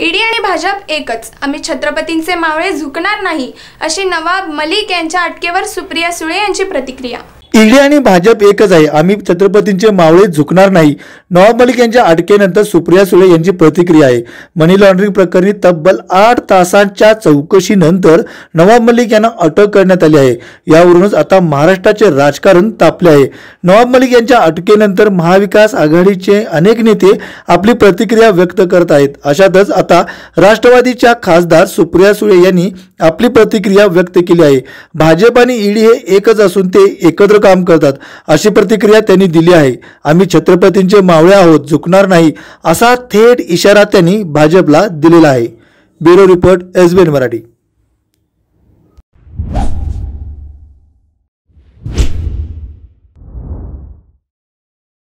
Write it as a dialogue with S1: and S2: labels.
S1: ED आणि भाजप एकच आम्ही छत्रपतींचे मावळे झुकणार नाही अशी नवाब मलिक यांच्या अटकेवर सुप्रिया सुळे यांची प्रतिक्रिया
S2: ईडी आणि भाजप एकच आहे आम्ही छत्रपतींचे मावळे झुकणार नाही नवाब मलिक यांच्या अटकेनंतर सुप्रिया सुळे यांची प्रतिक्रिया आहे मनी लॉन्ड्रिंग प्रकरणी तब्बल आठ तासांच्या चौकशीनंतर नवाब मलिक यांना अटक करण्यात आली आहे यावरूनच आता महाराष्ट्राचे राजकारण तापले आहे नवाब मलिक यांच्या अटकेनंतर महाविकास आघाडीचे अनेक नेते आपली प्रतिक्रिया व्यक्त करत आहेत अशातच आता राष्ट्रवादीच्या खासदार सुप्रिया सुळे यांनी आपली प्रतिक्रिया व्यक्त केली आहे भाजप आणि ईडी हे एकच असून ते एकत्र काम करतात अशी प्रतिक्रिया त्यांनी दिली आहे आम्ही छत्रपतींचे मावळे आहोत झुकणार नाही असा थेट इशारा त्यांनी भाजपला दिलेला आहे ब्युरो रिपोर्ट एसबीएन मराठी